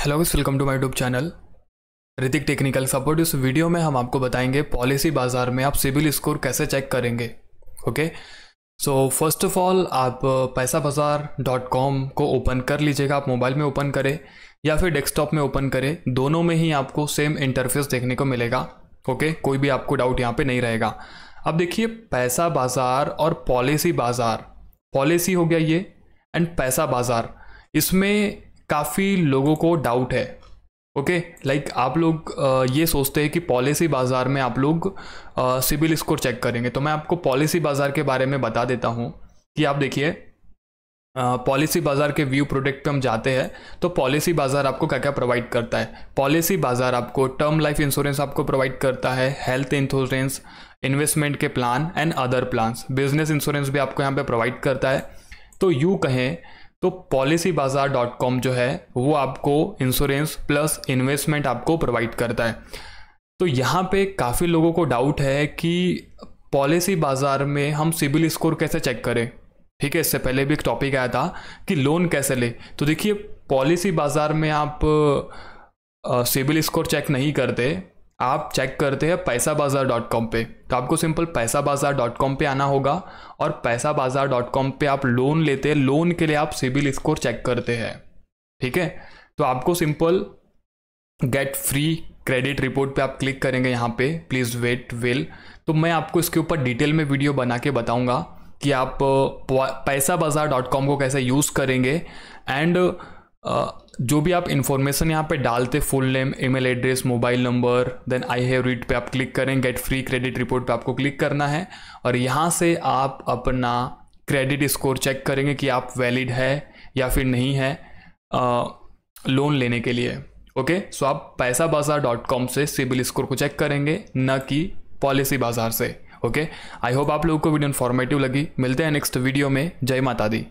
Hello welcome to my YouTube channel Hrithik technical support इस video में हम आपको बताएंगे पॉलिसी बाजार में आप सिविल स्कोर कैसे चेक करेंगे okay so first of all आप uh, पैसा बाजार डॉट कॉम को ओपन कर लीजिएगा आप मोबाइल में ओपन करें या फिर डेस्कटॉप में ओपन करें दोनों में ही आपको सेम इंटरफेस देखने को मिलेगा ओके okay? कोई भी आपको डाउट यहाँ पर नहीं रहेगा अब देखिए पैसा बाजार और पॉलिसी बाजार पॉलिसी हो गया ये एंड पैसा बाजार इसमें काफ़ी लोगों को डाउट है ओके okay? लाइक like आप लोग ये सोचते हैं कि पॉलिसी बाज़ार में आप लोग सिबिल स्कोर चेक करेंगे तो मैं आपको पॉलिसी बाज़ार के बारे में बता देता हूँ कि आप देखिए पॉलिसी बाज़ार के व्यू प्रोडक्ट पे हम जाते हैं तो पॉलिसी बाज़ार आपको क्या क्या प्रोवाइड करता है पॉलिसी बाज़ार आपको टर्म लाइफ इंश्योरेंस आपको प्रोवाइड करता है हेल्थ इंश्योरेंस इन्वेस्टमेंट के plan and other plans business insurance भी आपको यहाँ पे प्रोवाइड करता है तो यू कहें तो पॉलिसी बाजार डॉट कॉम जो है वो आपको इंश्योरेंस प्लस इन्वेस्टमेंट आपको प्रोवाइड करता है तो यहाँ पे काफ़ी लोगों को डाउट है कि पॉलिसी बाज़ार में हम सिबिल स्कोर कैसे चेक करें ठीक है इससे पहले भी एक टॉपिक आया था कि लोन कैसे ले तो देखिए पॉलिसी बाज़ार में आप सिबिल स्कोर चेक नहीं करते आप चेक करते हैं पैसा बाज़ार डॉट कॉम पर तो आपको सिंपल पैसा बाज़ार डॉट कॉम पर आना होगा और पैसा बाज़ार डॉट कॉम पर आप लोन लेते हैं लोन के लिए आप सिबिल स्कोर चेक करते हैं ठीक है तो आपको simple get free credit report पे आप क्लिक करेंगे यहाँ पे प्लीज़ वेट विल तो मैं आपको इसके ऊपर डिटेल में वीडियो बना के बताऊँगा कि आप पैसा बाज़ार डॉट कॉम को कैसे यूज़ करेंगे एंड जो भी आप इन्फॉर्मेशन यहाँ पे डालते full name email address mobile number then I have read पे आप क्लिक करें गेट फ्री क्रेडिट रिपोर्ट पे आपको क्लिक करना है और यहाँ से आप अपना क्रेडिट स्कोर चेक करेंगे कि आप वैलिड है या फिर नहीं है लोन लेने के लिए ओके सो आप पैसा बाजार डॉट कॉम से सिबिल स्कोर को चेक करेंगे न कि पॉलिसी बाजार से ओके आई होप आप लोगों को वीडियो इन्फॉर्मेटिव लगी मिलते हैं नेक्स्ट वीडियो में जय माता दी